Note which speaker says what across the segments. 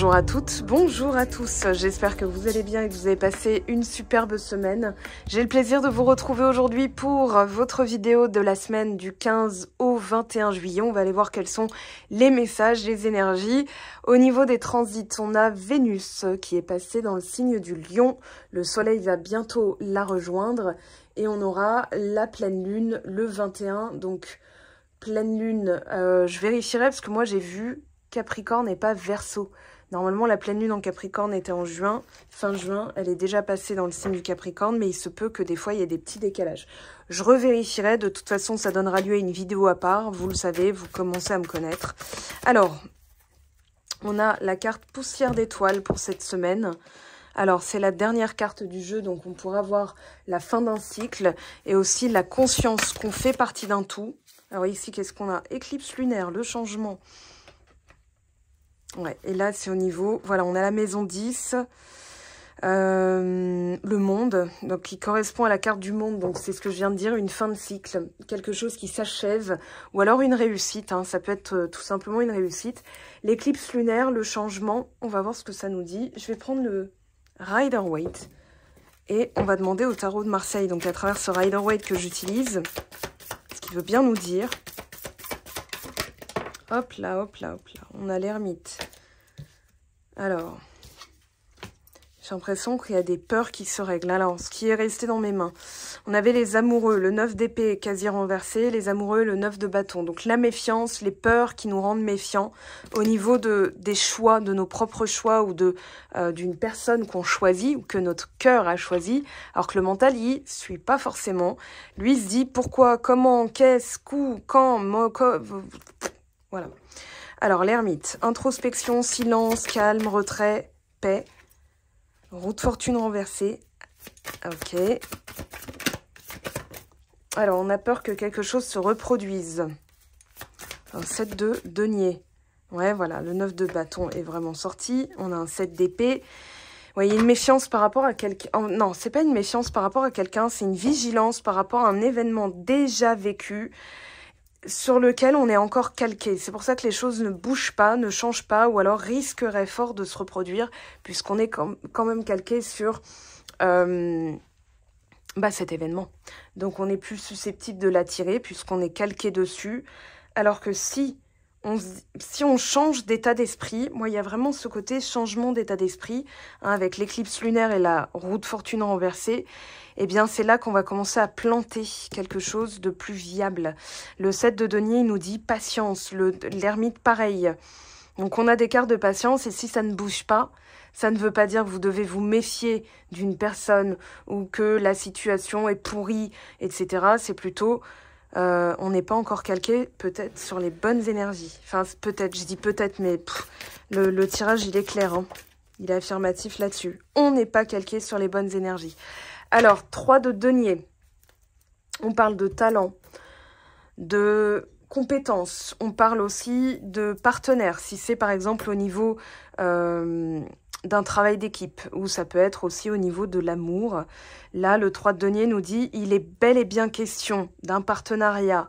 Speaker 1: Bonjour à toutes, bonjour à tous. J'espère que vous allez bien et que vous avez passé une superbe semaine. J'ai le plaisir de vous retrouver aujourd'hui pour votre vidéo de la semaine du 15 au 21 juillet. On va aller voir quels sont les messages, les énergies. Au niveau des transits, on a Vénus qui est passée dans le signe du lion. Le soleil va bientôt la rejoindre et on aura la pleine lune le 21. Donc, pleine lune, euh, je vérifierai parce que moi j'ai vu Capricorne et pas Verseau. Normalement, la pleine lune en Capricorne était en juin, fin juin. Elle est déjà passée dans le signe du Capricorne, mais il se peut que des fois, il y ait des petits décalages. Je revérifierai. De toute façon, ça donnera lieu à une vidéo à part. Vous le savez, vous commencez à me connaître. Alors, on a la carte poussière d'étoiles pour cette semaine. Alors, c'est la dernière carte du jeu, donc on pourra voir la fin d'un cycle et aussi la conscience qu'on fait partie d'un tout. Alors ici, qu'est-ce qu'on a Éclipse lunaire, le changement, Ouais, et là, c'est au niveau... Voilà, on a la maison 10, euh, le monde, donc qui correspond à la carte du monde. Donc, c'est ce que je viens de dire, une fin de cycle, quelque chose qui s'achève, ou alors une réussite. Hein, ça peut être euh, tout simplement une réussite. L'éclipse lunaire, le changement, on va voir ce que ça nous dit. Je vais prendre le Rider Waite. Et on va demander au tarot de Marseille, donc à travers ce Rider Waite que j'utilise, ce qui veut bien nous dire. Hop là, hop là, hop là. On a l'ermite. Alors, j'ai l'impression qu'il y a des peurs qui se règlent. Alors, ce qui est resté dans mes mains. On avait les amoureux, le 9 d'épée quasi renversé, les amoureux, le 9 de bâton. Donc la méfiance, les peurs qui nous rendent méfiants au niveau de, des choix, de nos propres choix ou euh, d'une personne qu'on choisit ou que notre cœur a choisi, alors que le mental y suit pas forcément. Lui il se dit pourquoi, comment, qu'est-ce, où, quand, moi, quoi... Voilà. Alors, l'ermite. Introspection, silence, calme, retrait, paix. Route fortune renversée. Ok. Alors, on a peur que quelque chose se reproduise. Un 7 de denier. Ouais, voilà, le 9 de bâton est vraiment sorti. On a un 7 d'épée. Vous voyez une méfiance par rapport à quelqu'un. Oh, non, c'est pas une méfiance par rapport à quelqu'un, c'est une vigilance par rapport à un événement déjà vécu sur lequel on est encore calqué. C'est pour ça que les choses ne bougent pas, ne changent pas, ou alors risqueraient fort de se reproduire, puisqu'on est quand même calqué sur euh, bah, cet événement. Donc on est plus susceptible de l'attirer, puisqu'on est calqué dessus, alors que si si on change d'état d'esprit, moi il y a vraiment ce côté changement d'état d'esprit, hein, avec l'éclipse lunaire et la route fortune renversée, eh bien c'est là qu'on va commencer à planter quelque chose de plus viable. Le 7 de denier nous dit patience, l'ermite pareil. Donc on a des cartes de patience et si ça ne bouge pas, ça ne veut pas dire que vous devez vous méfier d'une personne ou que la situation est pourrie, etc. C'est plutôt euh, on n'est pas encore calqué peut-être sur les bonnes énergies. Enfin, peut-être, je dis peut-être, mais le, tirage, il est clair. Hein. Il est affirmatif là-dessus. On n'est pas calqué sur les bonnes énergies. Alors, 3 de denier. On parle de talent, de compétences. On parle aussi de partenaires. Si c'est par exemple au niveau euh, d'un travail d'équipe, ou ça peut être aussi au niveau de l'amour. Là, le 3 de denier nous dit, il est bel et bien question d'un partenariat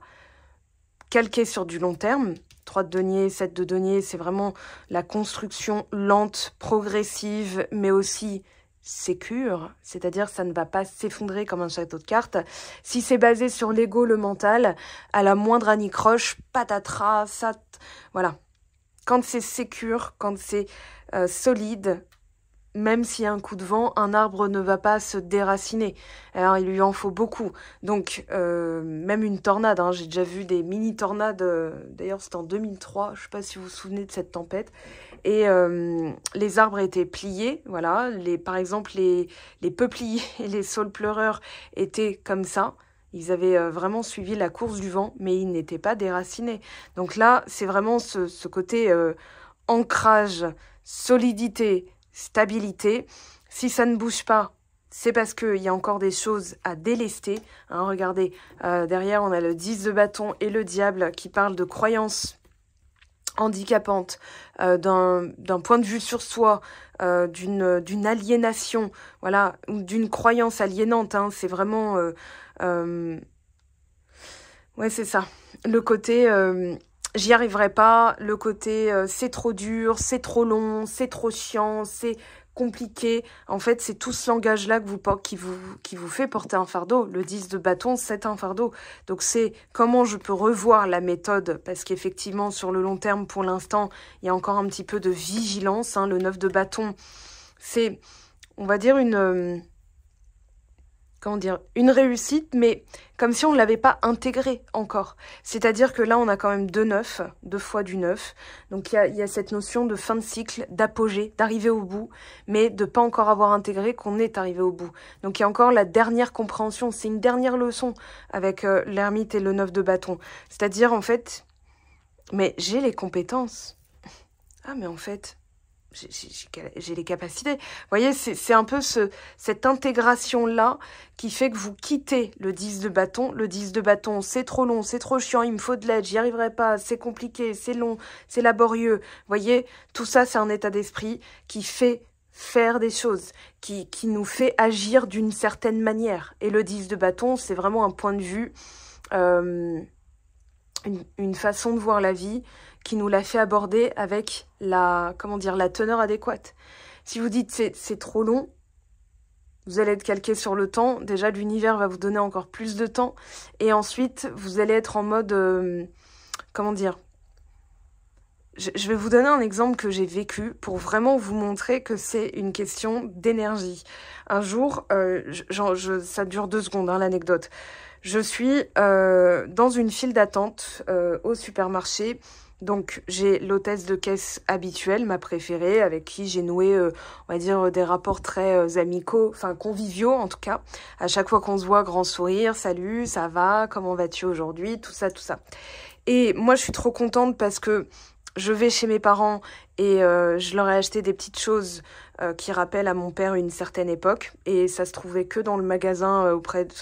Speaker 1: calqué sur du long terme. 3 de denier, 7 de denier, c'est vraiment la construction lente, progressive, mais aussi sécure, c'est-à-dire ça ne va pas s'effondrer comme un château de cartes. Si c'est basé sur l'ego, le mental, à la moindre anicroche, patatras, ça... Voilà. Quand c'est sécure, quand c'est euh, solide, même s'il y a un coup de vent, un arbre ne va pas se déraciner. Alors, il lui en faut beaucoup. Donc, euh, même une tornade, hein, j'ai déjà vu des mini-tornades, euh, d'ailleurs c'était en 2003, je ne sais pas si vous vous souvenez de cette tempête. Et euh, les arbres étaient pliés, voilà. Les, par exemple, les, peupliers et les saules pleureurs étaient comme ça. Ils avaient vraiment suivi la course du vent, mais ils n'étaient pas déracinés. Donc là, c'est vraiment ce côté ancrage, solidité, stabilité. Si ça ne bouge pas, c'est parce qu'il y a encore des choses à délester. Hein. regardez, euh, derrière, on a le 10 de bâton et le diable qui parle de croyances handicapantes, euh, d'un point de vue sur soi, euh, d'une aliénation, voilà, d'une croyance aliénante. Hein. c'est vraiment... ouais, c'est ça. Le côté j'y arriverai pas. Le côté euh, c'est trop dur, c'est trop long, c'est trop chiant, c'est compliqué. En fait, c'est tout ce langage-là que vous, qui, vous, qui vous fait porter un fardeau. Le 10 de bâton, c'est un fardeau. Donc c'est comment je peux revoir la méthode, parce qu'effectivement, sur le long terme, pour l'instant, il y a encore un petit peu de vigilance. Hein. Le 9 de bâton, c'est, on va dire, une... Euh, comment dire, une réussite, mais comme si on ne l'avait pas intégrée encore. C'est-à-dire que là, on a quand même deux neufs, deux fois du neuf. Donc il y a, cette notion de fin de cycle, d'apogée, d'arriver au bout, mais de pas encore avoir intégré qu'on est arrivé au bout. Donc il y a encore la dernière compréhension, c'est une dernière leçon avec euh, l'ermite et le neuf de bâton. C'est-à-dire en fait, mais j'ai les compétences. Ah mais en fait, j'ai les capacités. Vous voyez, c'est un peu ce, cette intégration-là qui fait que vous quittez le 10 de bâton. Le 10 de bâton, c'est trop long, c'est trop chiant, il me faut de l'aide, j'y arriverai pas, c'est compliqué, c'est long, c'est laborieux. Vous voyez, tout ça, c'est un état d'esprit qui fait faire des choses, qui, qui nous fait agir d'une certaine manière. Et le 10 de bâton, c'est vraiment un point de vue, euh, une, façon de voir la vie, qui nous l'a fait aborder avec la, comment dire, la teneur adéquate. Si vous dites c'est trop long, vous allez être calqué sur le temps. Déjà, l'univers va vous donner encore plus de temps. Et ensuite, vous allez être en mode, euh, comment dire, je vais vous donner un exemple que j'ai vécu pour vraiment vous montrer que c'est une question d'énergie. Un jour, euh, ça dure deux secondes hein, l'anecdote. Je suis euh, dans une file d'attente au supermarché donc j'ai l'hôtesse de caisse habituelle, ma préférée, avec qui j'ai noué, euh, on va dire, des rapports très euh, amicaux, enfin conviviaux en tout cas. À chaque fois qu'on se voit, grand sourire, salut, ça va, comment vas-tu aujourd'hui, tout ça, tout ça. Et moi je suis trop contente parce que je vais chez mes parents et euh, je leur ai acheté des petites choses qui rappellent à mon père une certaine époque. Et ça se trouvait que dans le magasin auprès, de,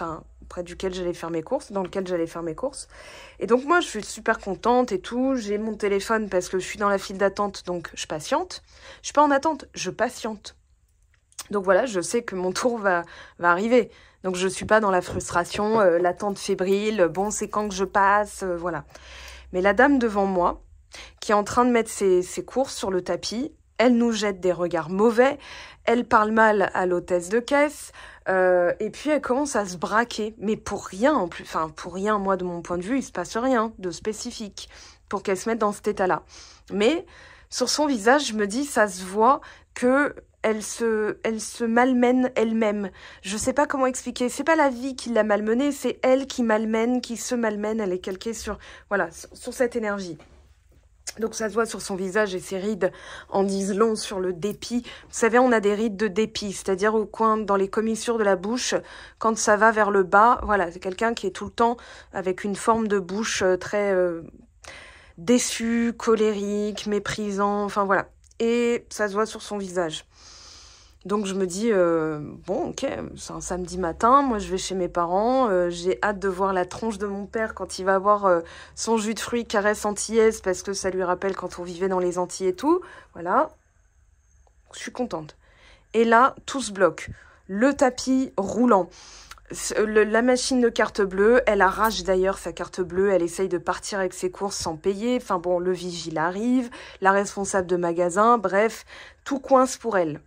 Speaker 1: près duquel j'allais faire mes courses, dans lequel j'allais faire mes courses. Et donc moi, je suis super contente et tout. J'ai mon téléphone parce que je suis dans la file d'attente, donc je patiente. Je suis pas en attente, je patiente. Donc voilà, je sais que mon tour va, arriver. Donc je suis pas dans la frustration, euh, l'attente fébrile, bon c'est quand que je passe, euh, voilà. Mais la dame devant moi, qui est en train de mettre ses, ses courses sur le tapis, elle nous jette des regards mauvais, elle parle mal à l'hôtesse de caisse, euh, et puis elle commence à se braquer, mais pour rien en plus, enfin pour rien, moi de mon point de vue, il se passe rien de spécifique pour qu'elle se mette dans cet état-là. Mais sur son visage, je me dis, ça se voit que elle se, elle se malmène elle-même. Je ne sais pas comment expliquer. C'est pas la vie qui l'a malmenée, c'est elle qui malmène, qui se malmène. Elle est calquée sur, voilà, sur cette énergie. Donc ça se voit sur son visage et ses rides en disent sur le dépit. Vous savez, on a des rides de dépit, c'est-à-dire au coin, dans les commissures de la bouche, quand ça va vers le bas. Voilà, c'est quelqu'un qui est tout le temps avec une forme de bouche euh, très euh, déçue, colérique, méprisant, enfin voilà. Et ça se voit sur son visage. Donc je me dis, euh, bon ok, c'est un samedi matin, moi je vais chez mes parents, euh, j'ai hâte de voir la tronche de mon père quand il va voir euh, son jus de fruits caresse antillaise parce que ça lui rappelle quand on vivait dans les Antilles et tout. Voilà, je suis contente. Et là, tout se bloque. Le tapis roulant. la machine de carte bleue, elle arrache d'ailleurs sa carte bleue, elle essaye de partir avec ses courses sans payer. Enfin bon, le vigile arrive, la responsable de magasin, bref, tout coince pour elle.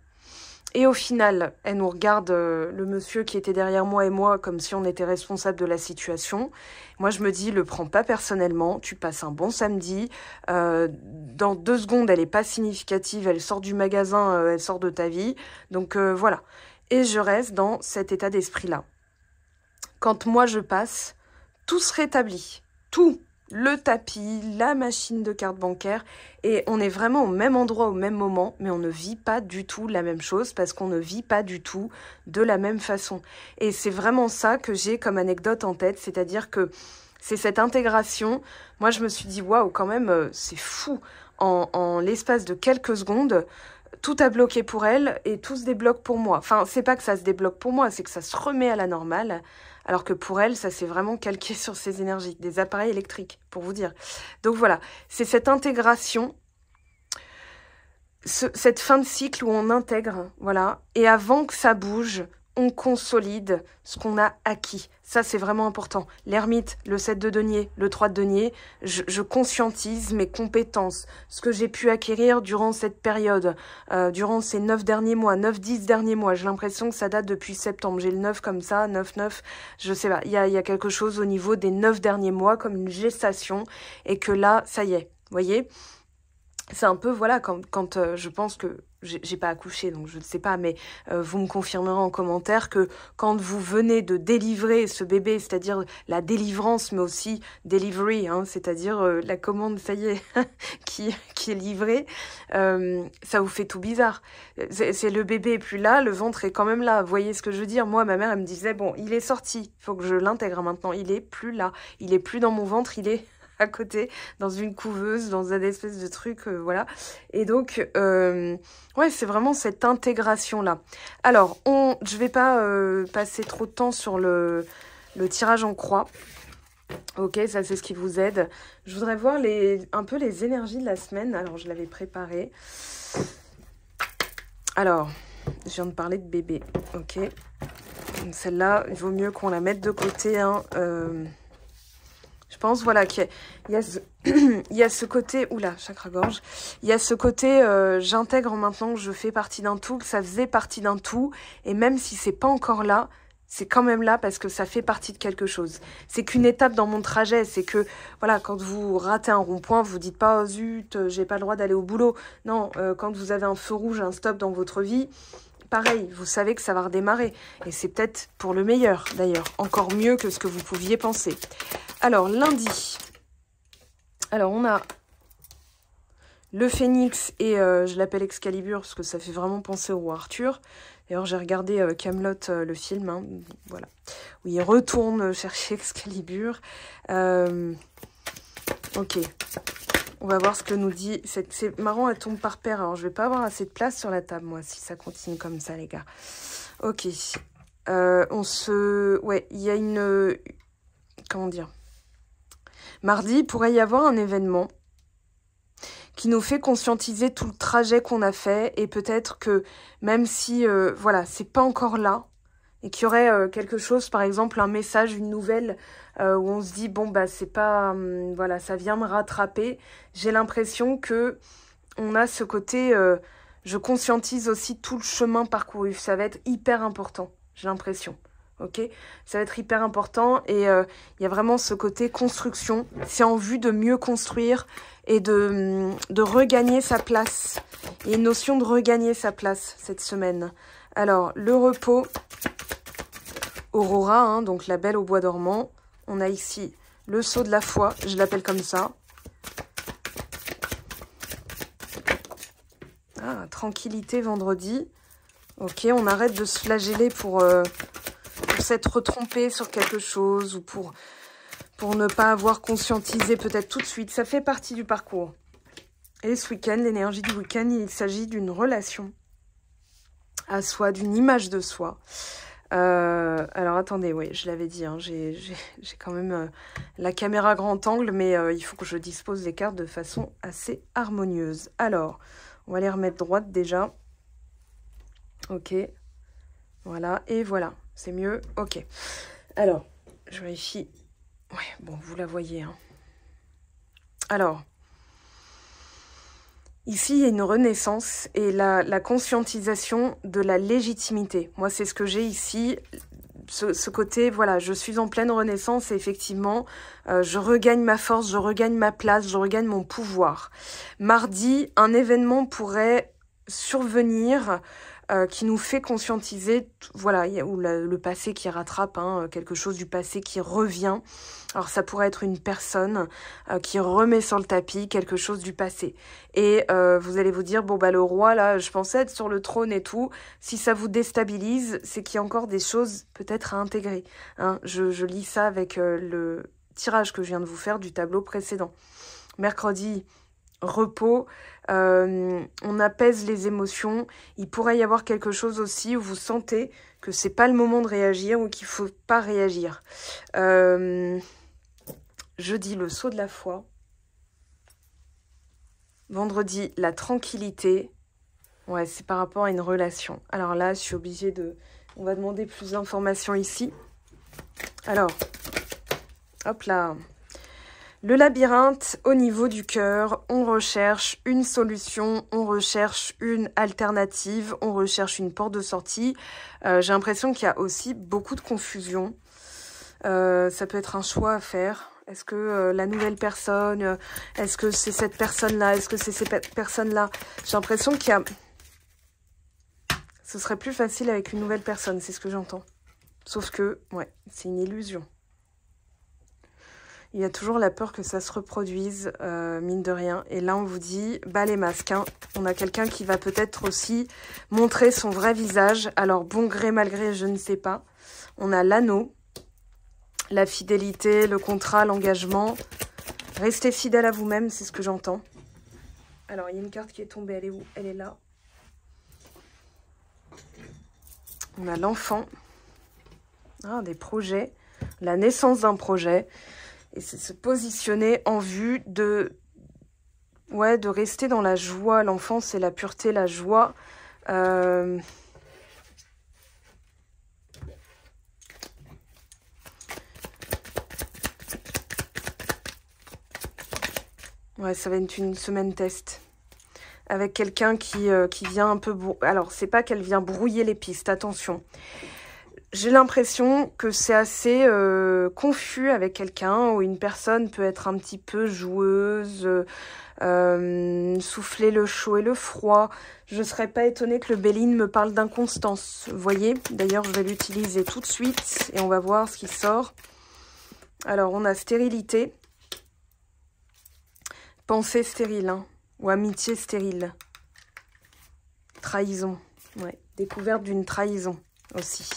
Speaker 1: Et au final, elle nous regarde, euh, le monsieur qui était derrière moi et moi, comme si on était responsable de la situation. Moi, je me dis, le prends pas personnellement, tu passes un bon samedi. Euh, dans deux secondes, elle est pas significative, elle sort du magasin, euh, elle sort de ta vie. Donc voilà. Et je reste dans cet état d'esprit-là. Quand moi je passe, tout se rétablit. Tout, le tapis, la machine de carte bancaire, et on est vraiment au même endroit au même moment, mais on ne vit pas du tout la même chose parce qu'on ne vit pas du tout de la même façon. Et c'est vraiment ça que j'ai comme anecdote en tête, c'est-à-dire que c'est cette intégration. Moi, je me suis dit, waouh, quand même, euh, c'est fou. En, l'espace de quelques secondes, tout a bloqué pour elle et tout se débloque pour moi. Enfin, c'est pas que ça se débloque pour moi, c'est que ça se remet à la normale alors que pour elle, ça s'est vraiment calqué sur ses énergies, des appareils électriques, pour vous dire. Donc voilà, c'est cette intégration, cette fin de cycle où on intègre, voilà, et avant que ça bouge, on consolide ce qu'on a acquis. Ça, c'est vraiment important. L'ermite, le 7 de denier, le 3 de denier, je, conscientise mes compétences, ce que j'ai pu acquérir durant cette période, euh, durant ces 9 derniers mois, 9-10 derniers mois. J'ai l'impression que ça date depuis septembre. J'ai le 9 comme ça, 9-9, je sais pas. Il y a, quelque chose au niveau des 9 derniers mois, comme une gestation, et que là, ça y est, vous voyez c'est un peu, voilà, quand, euh, je pense que j'ai pas accouché, donc je ne sais pas, mais euh, vous me confirmerez en commentaire que quand vous venez de délivrer ce bébé, c'est-à-dire la délivrance, mais aussi delivery, hein, c'est-à-dire euh, la commande, ça y est, qui, qui est livrée, euh, ça vous fait tout bizarre. C'est le bébé est plus là, le ventre est quand même là. Vous voyez ce que je veux dire Moi, ma mère, elle me disait bon, il est sorti, il faut que je l'intègre maintenant. Il est plus là, il est plus dans mon ventre, il est côté, dans une couveuse, dans un espèce de truc, euh, voilà. Et donc, euh, ouais, c'est vraiment cette intégration-là. Alors, on, je vais pas euh, passer trop de temps sur le, tirage en croix. Ok, ça c'est ce qui vous aide. Je voudrais voir les, un peu les énergies de la semaine. Alors, je l'avais préparé. Alors, je viens de parler de bébé. Ok. Celle-là, il vaut mieux qu'on la mette de côté. Hein. Je pense, voilà, qu'il y, a ce, côté... Oula, chakra-gorge. Il y a ce côté, euh, j'intègre maintenant que je fais partie d'un tout, que ça faisait partie d'un tout. Et même si c'est pas encore là, c'est quand même là parce que ça fait partie de quelque chose. C'est qu'une étape dans mon trajet. C'est que, voilà, quand vous ratez un rond-point, vous dites pas, oh, zut, zut, euh, j'ai pas le droit d'aller au boulot. Non, euh, quand vous avez un feu rouge, un stop dans votre vie, pareil, vous savez que ça va redémarrer. Et c'est peut-être pour le meilleur, d'ailleurs. Encore mieux que ce que vous pouviez penser. Alors, lundi. Alors, on a le phénix et euh, je l'appelle Excalibur parce que ça fait vraiment penser au roi Arthur. D'ailleurs, j'ai regardé euh, Camelot euh, le film, hein. voilà, où il retourne chercher Excalibur. ok, on va voir ce que nous dit. C'est marrant, elle tombe par paire. Alors, je vais pas avoir assez de place sur la table, moi, si ça continue comme ça, les gars. Ok, on se, ouais, il y a une, comment dire Mardi, il pourrait y avoir un événement qui nous fait conscientiser tout le trajet qu'on a fait et peut-être que même si euh, voilà c'est pas encore là et qu'il y aurait euh, quelque chose par exemple un message une nouvelle euh, où on se dit bon bah c'est pas hum, voilà ça vient me rattraper j'ai l'impression que on a ce côté je conscientise aussi tout le chemin parcouru ça va être hyper important j'ai l'impression ok Ça va être hyper important et euh, il y a vraiment ce côté construction. C'est en vue de mieux construire et de, regagner sa place. Il y a une notion de regagner sa place cette semaine. Alors, le repos, Aurora, hein, donc la belle au bois dormant. On a ici le saut de la foi, je l'appelle comme ça. Ah, tranquillité vendredi. Ok, on arrête de se flageller pour, euh, s'être trompé sur quelque chose ou pour, pour ne pas avoir conscientisé peut-être tout de suite. Ça fait partie du parcours. Et ce week-end, l'énergie du week-end, il s'agit d'une relation à soi, d'une image de soi. Euh, alors attendez, oui, je l'avais dit, hein, j'ai quand même euh, la caméra grand angle, mais euh, il faut que je dispose les cartes de façon assez harmonieuse. Alors, on va les remettre droite déjà. Ok, voilà, et voilà. C'est mieux Ok. Alors, je vérifie. Ouais, bon, vous la voyez. Hein. Alors, ici, il y a une renaissance et la, conscientisation de la légitimité. Moi, c'est ce que j'ai ici. Ce, côté, voilà, je suis en pleine renaissance et effectivement, euh, je regagne ma force, je regagne ma place, je regagne mon pouvoir. Mardi, un événement pourrait survenir euh, qui nous fait conscientiser, voilà, ou le, passé qui rattrape, hein, euh, quelque chose du passé qui revient. Alors ça pourrait être une personne euh, qui remet sur le tapis quelque chose du passé. Et vous allez vous dire, bon bah le roi là, je pensais être sur le trône et tout. Si ça vous déstabilise, c'est qu'il y a encore des choses peut-être à intégrer. Hein. Je, je, lis ça avec le tirage que je viens de vous faire du tableau précédent. Mercredi, repos, euh, on apaise les émotions. Il pourrait y avoir quelque chose aussi où vous sentez que c'est pas le moment de réagir ou qu'il faut pas réagir. Jeudi je dis le saut de la foi. Vendredi, la tranquillité. Ouais, c'est par rapport à une relation. Alors là, je suis obligée de... On va demander plus d'informations ici. Alors, hop là. Le labyrinthe au niveau du cœur, on recherche une solution, on recherche une alternative, on recherche une porte de sortie. Euh, j'ai l'impression qu'il y a aussi beaucoup de confusion. Euh, ça peut être un choix à faire. Est-ce que euh, la nouvelle personne, est-ce que c'est cette personne-là, est-ce que c'est cette personnes-là J'ai l'impression qu'il y a... Ce serait plus facile avec une nouvelle personne, c'est ce que j'entends. Sauf que, ouais, c'est une illusion il y a toujours la peur que ça se reproduise, euh, mine de rien. Et là, on vous dit, bas les masques, hein. on a quelqu'un qui va peut-être aussi montrer son vrai visage. Alors, bon gré, malgré, je ne sais pas. On a l'anneau, la fidélité, le contrat, l'engagement. Restez fidèle à vous-même, c'est ce que j'entends. Alors, il y a une carte qui est tombée, elle est où Elle est là. On a l'enfant, ah, des projets, la naissance d'un projet. Et c'est se positionner en vue de, ouais, de rester dans la joie. L'enfance, et la pureté, la joie. Euh, ouais, ça va être une semaine test. Avec quelqu'un qui, euh, qui vient un peu... Alors, Alors, c'est pas qu'elle vient brouiller les pistes, attention j'ai l'impression que c'est assez euh, confus avec quelqu'un où une personne peut être un petit peu joueuse, euh, souffler le chaud et le froid. Je ne serais pas étonnée que le Béline me parle d'inconstance. Vous voyez D'ailleurs, je vais l'utiliser tout de suite et on va voir ce qui sort. Alors, on a stérilité. Pensée stérile hein, ou amitié stérile. Trahison. découverte d'une trahison aussi.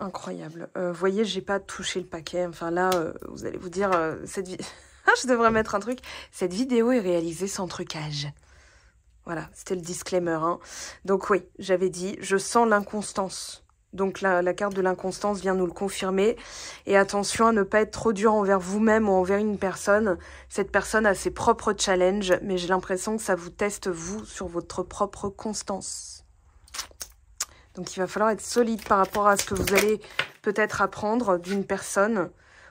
Speaker 1: incroyable. Euh, vous euh, voyez, j'ai pas touché le paquet. Enfin là, euh, vous allez vous dire, euh, cette ah, je devrais mettre un truc. Cette vidéo est réalisée sans trucage. Voilà, c'était le disclaimer. Hein. Donc oui, j'avais dit, je sens l'inconstance. Donc la, carte de l'inconstance vient nous le confirmer. Et attention à ne pas être trop dur envers vous-même ou envers une personne. Cette personne a ses propres challenges, mais j'ai l'impression que ça vous teste vous sur votre propre constance. Donc il va falloir être solide par rapport à ce que vous allez peut-être apprendre d'une personne.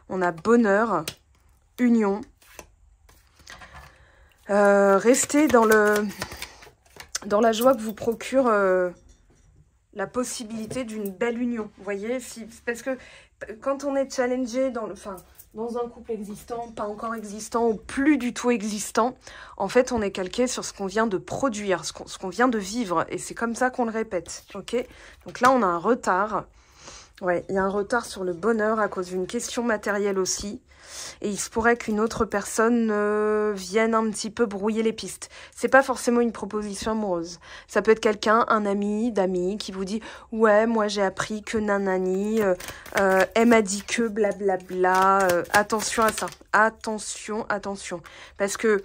Speaker 1: On a bonheur, union. Euh, restez dans, le, dans la joie que vous procure euh, la possibilité d'une belle union. Vous voyez, si, parce que quand on est challengé, dans le, enfin, dans un couple existant, pas encore existant ou plus du tout existant, en fait, on est calqué sur ce qu'on vient de produire, ce qu'on vient de vivre. Et c'est comme ça qu'on le répète. ok Donc là, on a un retard Ouais, il y a un retard sur le bonheur à cause d'une question matérielle aussi. Et il se pourrait qu'une autre personne euh, vienne un petit peu brouiller les pistes. C'est pas forcément une proposition amoureuse. Ça peut être quelqu'un, un ami, d'amis, qui vous dit Ouais, moi j'ai appris que nanani, euh, euh, elle m'a dit que blablabla. attention à ça. Attention, attention. Parce que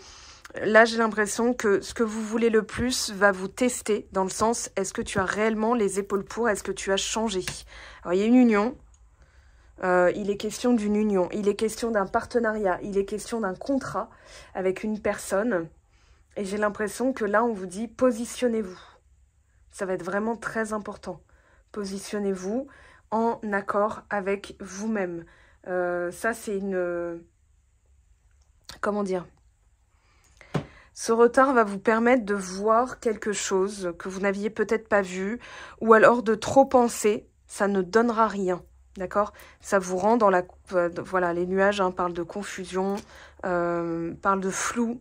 Speaker 1: Là, j'ai l'impression que ce que vous voulez le plus va vous tester, dans le sens, est-ce que tu as réellement les épaules pour Est-ce que tu as changé Alors, il y a une union. Euh, il est question d'une union. Il est question d'un partenariat. Il est question d'un contrat avec une personne. Et j'ai l'impression que là, on vous dit positionnez-vous. Ça va être vraiment très important. Positionnez-vous en accord avec vous-même. Euh, ça, c'est une... Euh, comment dire ce retard va vous permettre de voir quelque chose que vous n'aviez peut-être pas vu ou alors de trop penser. Ça ne donnera rien. D'accord Ça vous rend dans la... Euh, voilà, les nuages hein, parlent de confusion, euh, parlent de flou.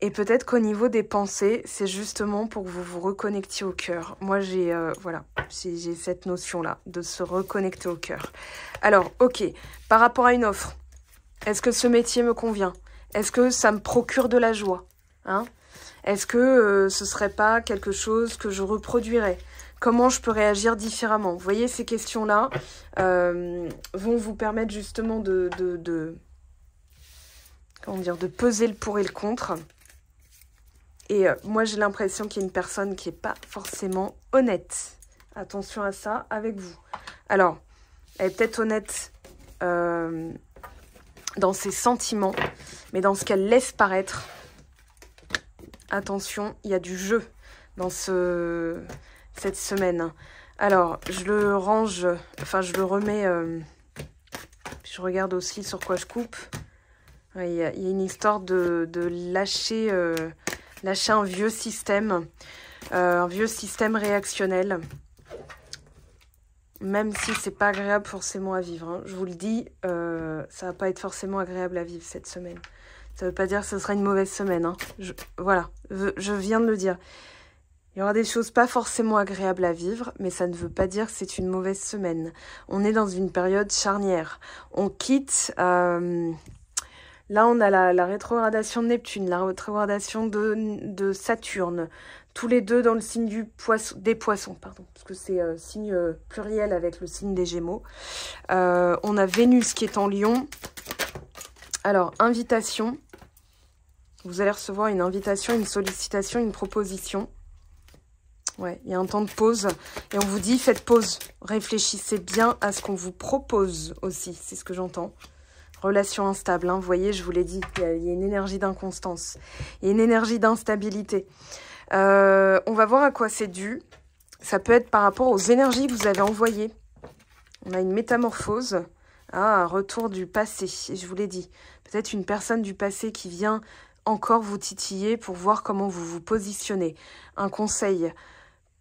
Speaker 1: Et peut-être qu'au niveau des pensées, c'est justement pour que vous vous reconnectiez au cœur. Moi, j'ai euh, voilà, j'ai cette notion-là, de se reconnecter au cœur. Alors, ok, par rapport à une offre, est-ce que ce métier me convient est-ce que ça me procure de la joie hein Est-ce que ce euh, ce serait pas quelque chose que je reproduirais Comment je peux réagir différemment Vous voyez, ces questions-là euh, vont vous permettre justement de, comment dire, de peser le pour et le contre. Et euh, moi, j'ai l'impression qu'il y a une personne qui n'est pas forcément honnête. Attention à ça avec vous. Alors, elle est peut-être honnête dans ses sentiments, mais dans ce qu'elle laisse paraître. Attention, il y a du jeu dans ce, cette semaine. Alors, je le range, enfin, je le remets. Euh, je regarde aussi sur quoi je coupe. Il y, a une histoire de, lâcher, euh, lâcher un vieux système, euh, un vieux système réactionnel même si c'est pas agréable forcément à vivre. Hein. Je vous le dis, euh, ça va pas être forcément agréable à vivre cette semaine. Ça veut pas dire que ce sera une mauvaise semaine. Hein. voilà, je viens de le dire. Il y aura des choses pas forcément agréables à vivre, mais ça ne veut pas dire que c'est une mauvaise semaine. On est dans une période charnière. On quitte. Euh, là, on a la, rétrogradation de Neptune, la rétrogradation de, de Saturne tous les deux dans le signe des poissons, pardon, parce que c'est euh, signe euh, pluriel avec le signe des Gémeaux. Euh, on a Vénus qui est en Lion. Alors, invitation. Vous allez recevoir une invitation, une sollicitation, une proposition. Ouais, il y a un temps de pause. Et on vous dit, faites pause. Réfléchissez bien à ce qu'on vous propose aussi. C'est ce que j'entends. Relation instable, hein. vous voyez, je vous l'ai dit, il y, y, a une énergie d'inconstance. Il y a une énergie d'instabilité. Euh, on va voir à quoi c'est dû. Ça peut être par rapport aux énergies que vous avez envoyées. On a une métamorphose, hein, un retour du passé, je vous l'ai dit. Peut-être une personne du passé qui vient encore vous titiller pour voir comment vous vous positionnez. Un conseil,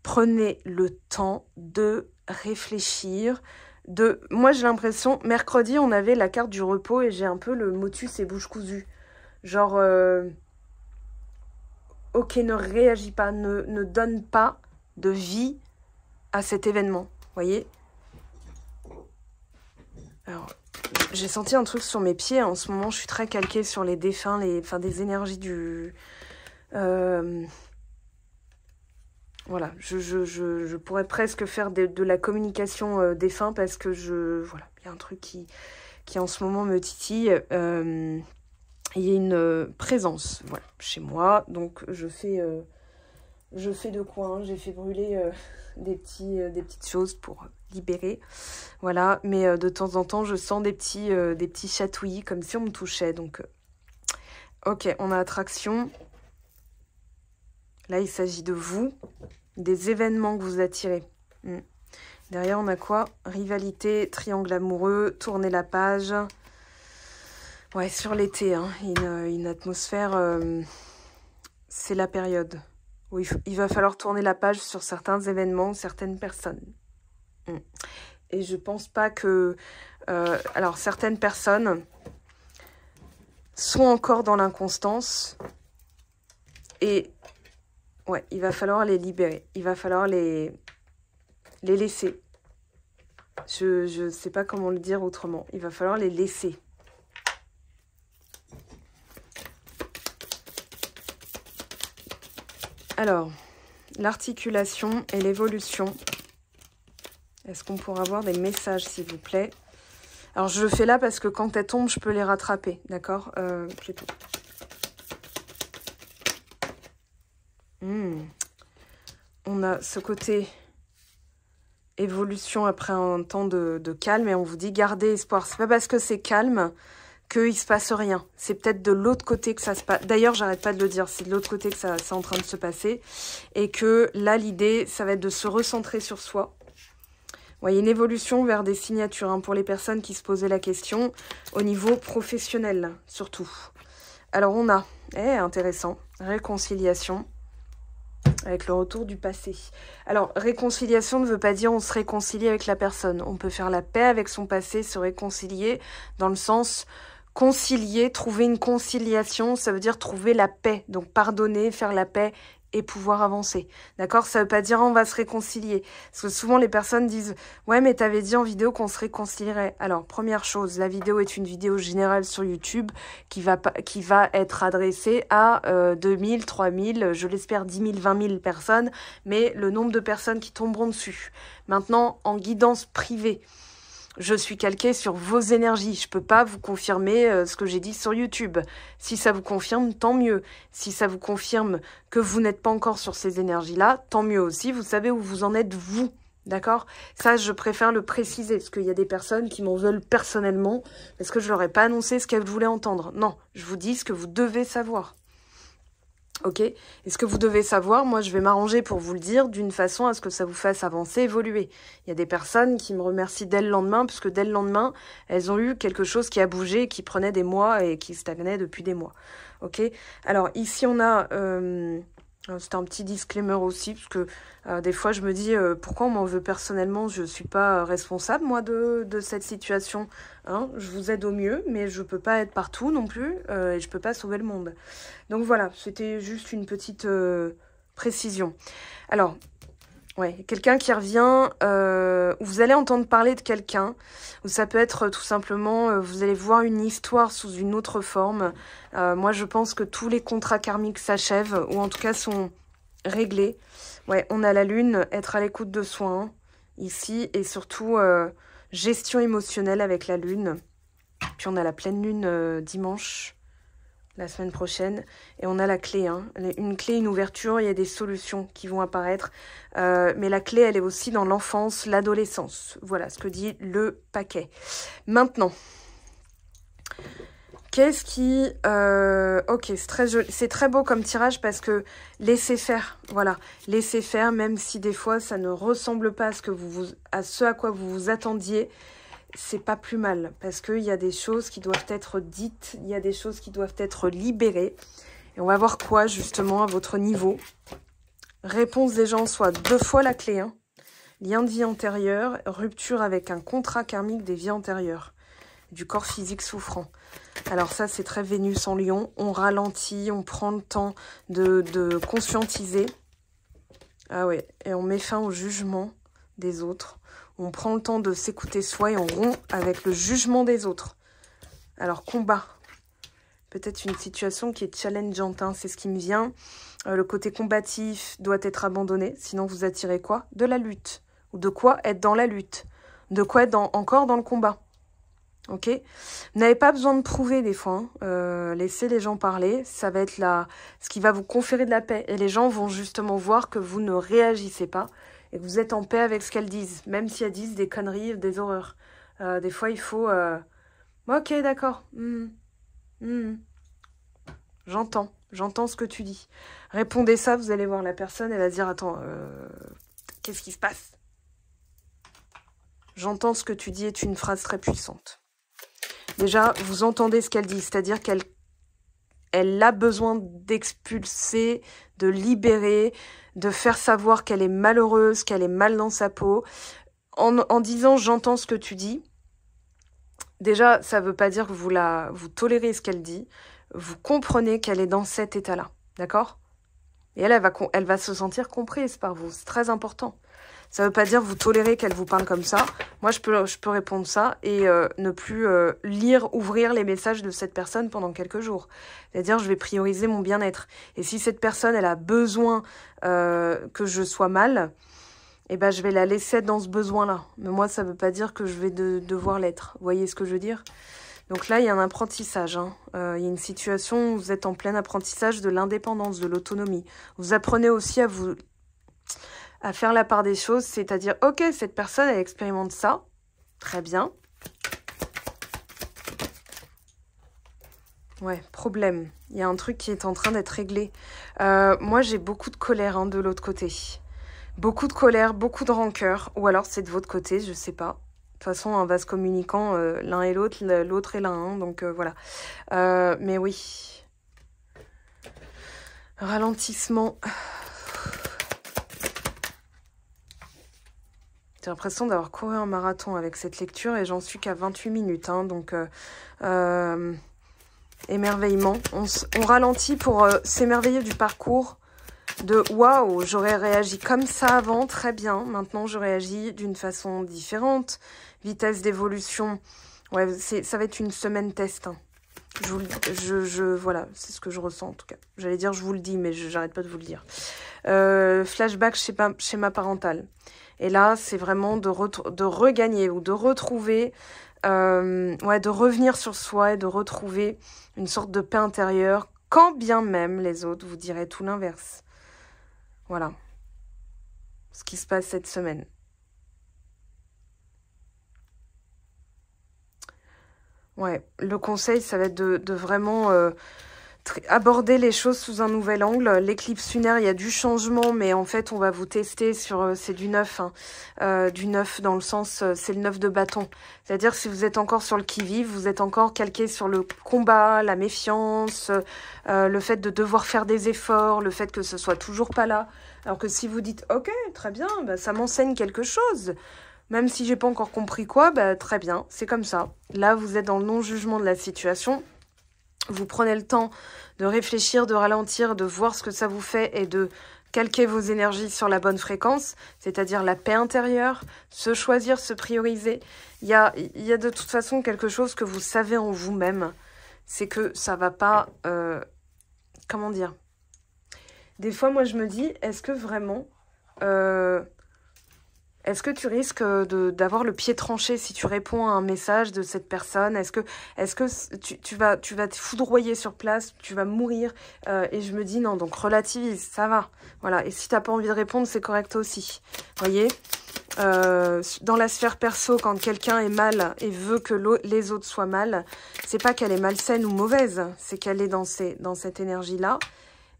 Speaker 1: prenez le temps de réfléchir. De... Moi, j'ai l'impression, mercredi, on avait la carte du repos et j'ai un peu le motus et bouche cousue. Genre... Euh, ok, ne réagis pas, ne, ne donne pas de vie à cet événement, voyez Alors, j'ai senti un truc sur mes pieds. En ce moment, je suis très calquée sur les défunts, les, enfin, des énergies du... Euh, voilà, je, je, pourrais presque faire de, la communication euh, défunts parce que je... Voilà, il y a un truc qui, qui en ce moment me titille. Euh, il y a une euh, présence chez moi. Donc je fais, euh, je fais de quoi hein. J'ai fait brûler euh, des, petits, des petites choses pour libérer. Voilà, mais de temps en temps, je sens des petits, des petits chatouillis comme si on me touchait. Donc, ok, on a attraction. Là, il s'agit de vous, des événements que vous attirez. Hmm. Derrière, on a quoi Rivalité, triangle amoureux, tourner la page, Ouais, sur l'été, hein. euh, une, atmosphère, euh, c'est la période où il, va falloir tourner la page sur certains événements, certaines personnes. Mm. Et je pense pas que... Euh, alors, certaines personnes sont encore dans l'inconstance et ouais, il va falloir les libérer, il va falloir les, les laisser. Je ne sais pas comment le dire autrement, il va falloir les laisser. Alors, l'articulation et l'évolution. Est-ce qu'on pourra avoir des messages, s'il vous plaît Alors, je le fais là parce que quand elles tombent, je peux les rattraper, d'accord euh, hmm. On a ce côté évolution après un temps de, calme et on vous dit gardez espoir. C'est pas parce que c'est calme qu'il se passe rien. C'est peut-être de l'autre côté que ça se passe. D'ailleurs, j'arrête pas de le dire, c'est de l'autre côté que ça est en train de se passer. Et que là, l'idée, ça va être de se recentrer sur soi. Vous voyez, une évolution vers des signatures hein, pour les personnes qui se posaient la question au niveau professionnel, surtout. Alors, on a, eh, intéressant, réconciliation avec le retour du passé. Alors, réconciliation ne veut pas dire on se réconcilie avec la personne. On peut faire la paix avec son passé, se réconcilier dans le sens concilier, trouver une conciliation, ça veut dire trouver la paix. Donc pardonner, faire la paix et pouvoir avancer. D'accord Ça ne veut pas dire on va se réconcilier. Parce que souvent les personnes disent Ouais, mais tu avais dit en vidéo qu'on se réconcilierait. Alors, première chose, la vidéo est une vidéo générale sur YouTube qui va, qui va être adressée à 2000, euh, 3000, je l'espère 10 000, 20 000 personnes, mais le nombre de personnes qui tomberont dessus. Maintenant, en guidance privée, je suis calquée sur vos énergies. Je ne peux pas vous confirmer euh, ce que j'ai dit sur YouTube. Si ça vous confirme, tant mieux. Si ça vous confirme que vous n'êtes pas encore sur ces énergies-là, tant mieux aussi. Vous savez où vous en êtes, vous. D'accord Ça, je préfère le préciser, parce qu'il y a des personnes qui m'en veulent personnellement, parce que je leur ai pas annoncé ce qu'elles voulaient entendre. Non, je vous dis ce que vous devez savoir. Ok Et ce que vous devez savoir, moi je vais m'arranger pour vous le dire d'une façon à ce que ça vous fasse avancer, évoluer. Il y a des personnes qui me remercient dès le lendemain, puisque dès le lendemain, elles ont eu quelque chose qui a bougé, qui prenait des mois et qui stagnait depuis des mois. Ok Alors ici on a euh, euh, c'est un petit disclaimer aussi, parce que euh, des fois je me dis euh, pourquoi on m'en veut personnellement, je ne suis pas responsable moi de, cette situation. Hein je vous aide au mieux, mais je ne peux pas être partout non plus, et je ne peux pas sauver le monde. Donc voilà, c'était juste une petite précision. Alors, Ouais, quelqu'un qui revient, euh, vous allez entendre parler de quelqu'un, ou ça peut être euh, tout simplement, euh, vous allez voir une histoire sous une autre forme. Euh, moi, je pense que tous les contrats karmiques s'achèvent, ou en tout cas sont réglés. Ouais, on a la lune, être à l'écoute de soins, ici, et surtout gestion émotionnelle avec la lune. Puis on a la pleine lune dimanche la semaine prochaine. Et on a la clé. Hein. Une clé, une ouverture, il y a des solutions qui vont apparaître. Euh, mais la clé, elle est aussi dans l'enfance, l'adolescence. Voilà ce que dit le paquet. Maintenant, qu'est-ce qui... Euh, ok, c'est très, joli, très beau comme tirage parce que laissez faire. Voilà, laissez faire, même si des fois ça ne ressemble pas à, ce à quoi vous vous attendiez c'est pas plus mal parce qu'il y a des choses qui doivent être dites, il y a des choses qui doivent être libérées. Et on va voir quoi justement à votre niveau. Réponse des gens soit deux fois la clé. Hein. Lien de vie antérieure, rupture avec un contrat karmique des vies antérieures, du corps physique souffrant. Alors ça c'est très Vénus en lion, on ralentit, on prend le temps de, de conscientiser. Ah ouais, et on met fin au jugement des autres. On prend le temps de s'écouter soi et on rompt avec le jugement des autres. Alors combat, peut-être une situation qui est challengeante, hein, c'est ce qui me vient. Euh, le côté combatif doit être abandonné, sinon vous attirez quoi De la lutte. Ou de quoi être dans la lutte De quoi être encore dans le combat Ok Vous n'avez pas besoin de prouver des fois. Hein. Euh, laissez les gens parler. Ça va être là ce qui va vous conférer de la paix. Et les gens vont justement voir que vous ne réagissez pas et vous êtes en paix avec ce qu'elles disent, même si elles disent des conneries, des horreurs. Euh, des fois, il faut... Euh, ok, d'accord. Hmm. Hmm. J'entends. J'entends ce que tu dis. Répondez ça, vous allez voir la personne, elle va dire, attends, euh, qu'est-ce qui se passe J'entends ce que tu dis est une phrase très puissante. Déjà, vous entendez ce qu'elle dit, c'est-à-dire qu'elle elle a besoin d'expulser de libérer, de faire savoir qu'elle est malheureuse, qu'elle est mal dans sa peau. En, disant j'entends ce que tu dis, déjà, ça ne veut pas dire que vous, la, vous tolérez ce qu'elle dit, vous comprenez qu'elle est dans cet état-là, d'accord Et elle, va, elle va se sentir comprise par vous, c'est très important. Ça ne veut pas dire vous tolérez qu'elle vous parle comme ça. Moi, je peux, je peux répondre ça et euh, ne plus euh, lire, ouvrir les messages de cette personne pendant quelques jours. C'est-à-dire, je vais prioriser mon bien-être. Et si cette personne, elle a besoin euh, que je sois mal, eh ben, je vais la laisser dans ce besoin-là. Mais moi, ça ne veut pas dire que je vais devoir l'être. Vous voyez ce que je veux dire donc là, il y a un apprentissage. Hein. il y a une situation où vous êtes en plein apprentissage de l'indépendance, de l'autonomie. Vous apprenez aussi à vous à faire la part des choses, c'est-à-dire, ok, cette personne, elle expérimente ça, très bien. Ouais, problème. Il y a un truc qui est en train d'être réglé. Euh, moi, j'ai beaucoup de colère hein, de l'autre côté. Beaucoup de colère, beaucoup de rancœur. Ou alors, c'est de votre côté, je sais pas. De toute façon, un hein, vase communicant, euh, l'un et l'autre, l'autre et l'un. Hein, donc euh, voilà. mais oui. Ralentissement J'ai l'impression d'avoir couru un marathon avec cette lecture et j'en suis qu'à 28 minutes. Hein, donc, euh, euh, émerveillement. On, ralentit pour euh, s'émerveiller du parcours de waouh, j'aurais réagi comme ça avant, très bien. Maintenant, je réagis d'une façon différente. Vitesse d'évolution. Ouais, ça va être une semaine test. Hein. Je, je, voilà, c'est ce que je ressens en tout cas. J'allais dire je vous le dis, mais j'arrête pas de vous le dire. flashback chez ma parentale. Et là, c'est vraiment de, de regagner ou de retrouver, euh, ouais, de revenir sur soi et de retrouver une sorte de paix intérieure, quand bien même les autres vous diraient tout l'inverse. Voilà ce qui se passe cette semaine. Ouais, le conseil, ça va être de, vraiment... Euh, aborder les choses sous un nouvel angle. L'éclipse lunaire, il y a du changement, mais en fait, on va vous tester sur... Euh, c'est du neuf, hein. euh, du neuf dans le sens, euh, c'est le neuf de bâton. C'est-à-dire, si vous êtes encore sur le qui-vive, vous êtes encore calqué sur le combat, la méfiance, le fait de devoir faire des efforts, le fait que ce soit toujours pas là. Alors que si vous dites, ok, très bien, bah, ça m'enseigne quelque chose même si j'ai pas encore compris quoi, bah, très bien, c'est comme ça. Là, vous êtes dans le non-jugement de la situation, vous prenez le temps de réfléchir, de ralentir, de voir ce que ça vous fait et de calquer vos énergies sur la bonne fréquence, c'est-à-dire la paix intérieure, se choisir, se prioriser. Il y a, y de toute façon quelque chose que vous savez en vous-même, c'est que ça va pas... Euh, comment dire Des fois, moi, je me dis, est-ce que vraiment... Euh, est-ce que tu risques euh, d'avoir le pied tranché si tu réponds à un message de cette personne Est-ce que, tu, vas, te foudroyer sur place Tu vas mourir euh, Et je me dis non, donc relativise, ça va. Voilà. Et si tu t'as pas envie de répondre, c'est correct aussi. Voyez euh, dans la sphère perso, quand quelqu'un est mal et veut que les autres soient mal, c'est pas qu'elle est malsaine ou mauvaise, c'est qu'elle est dans, dans cette énergie-là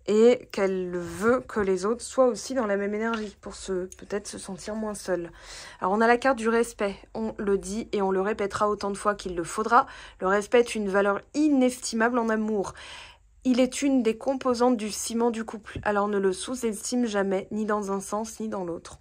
Speaker 1: et qu'elle veut que les autres soient aussi dans la même énergie pour se peut-être se sentir moins seule. Alors on a la carte du respect, on le dit et on le répétera autant de fois qu'il le faudra. Le respect est une valeur inestimable en amour. Il est une des composantes du ciment du couple, alors ne le sous-estime jamais, ni dans un sens, ni dans l'autre.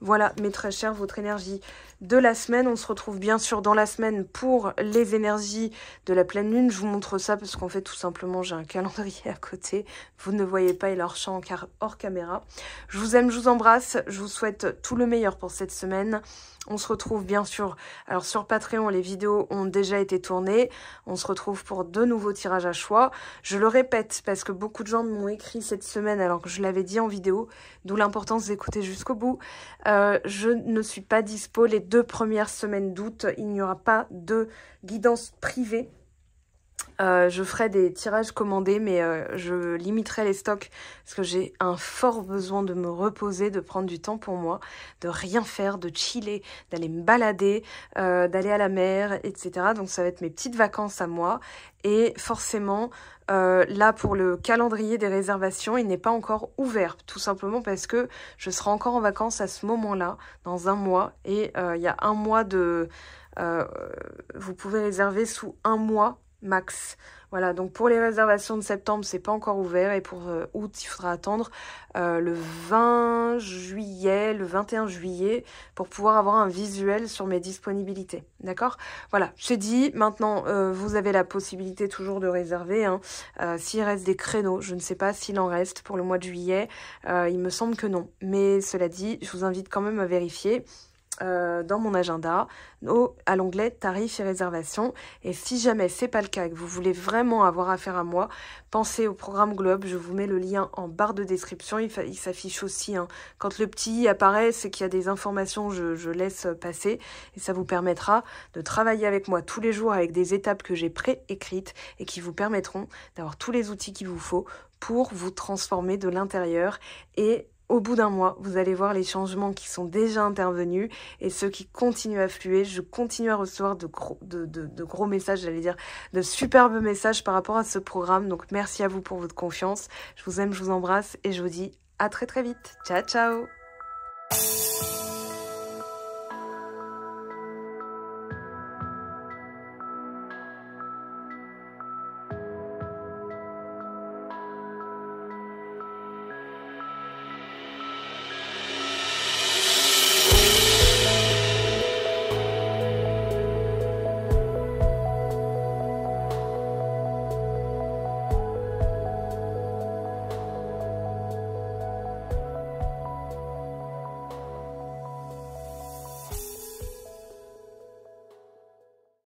Speaker 1: Voilà, mes très chers, votre énergie de la semaine. On se retrouve bien sûr dans la semaine pour les énergies de la pleine lune. Je vous montre ça parce qu'en fait tout simplement j'ai un calendrier à côté. Vous ne voyez pas leur champ hors caméra. Je vous aime, je vous embrasse. Je vous souhaite tout le meilleur pour cette semaine. On se retrouve bien sûr, alors sur Patreon, les vidéos ont déjà été tournées. On se retrouve pour de nouveaux tirages à choix. Je le répète parce que beaucoup de gens m'ont écrit cette semaine alors que je l'avais dit en vidéo, d'où l'importance d'écouter jusqu'au bout. Euh, je ne suis pas dispo les deux premières semaines d'août. Il n'y aura pas de guidance privée euh, je ferai des tirages commandés, mais euh, je limiterai les stocks parce que j'ai un fort besoin de me reposer, de prendre du temps pour moi, de rien faire, de chiller, d'aller me balader, euh, d'aller à la mer, etc. Donc ça va être mes petites vacances à moi. Et forcément, là, pour le calendrier des réservations, il n'est pas encore ouvert, tout simplement parce que je serai encore en vacances à ce moment-là, dans un mois, et il y a un mois de... vous pouvez réserver sous un mois max. Voilà, donc pour les réservations de septembre, c'est pas encore ouvert et pour euh, août, il faudra attendre euh, le 20 juillet, le 21 juillet pour pouvoir avoir un visuel sur mes disponibilités. D'accord Voilà, j'ai dit, maintenant euh, vous avez la possibilité toujours de réserver. Hein. S'il reste des créneaux, je ne sais pas s'il en reste pour le mois de juillet, il me semble que non. Mais cela dit, je vous invite quand même à vérifier. Euh, dans mon agenda au, à l'onglet tarifs et réservations. Et si jamais c'est pas le cas que vous voulez vraiment avoir affaire à moi, pensez au programme Globe. Je vous mets le lien en barre de description. Il, s'affiche aussi. Hein. Quand le petit i apparaît, c'est qu'il y a des informations. Je, je laisse passer et ça vous permettra de travailler avec moi tous les jours avec des étapes que j'ai préécrites et qui vous permettront d'avoir tous les outils qu'il vous faut pour vous transformer de l'intérieur et au bout d'un mois, vous allez voir les changements qui sont déjà intervenus et ceux qui continuent à fluer. Je continue à recevoir de gros, messages, j'allais dire, de superbes messages par rapport à ce programme. Donc merci à vous pour votre confiance. Je vous aime, je vous embrasse et je vous dis à très très vite. Ciao ciao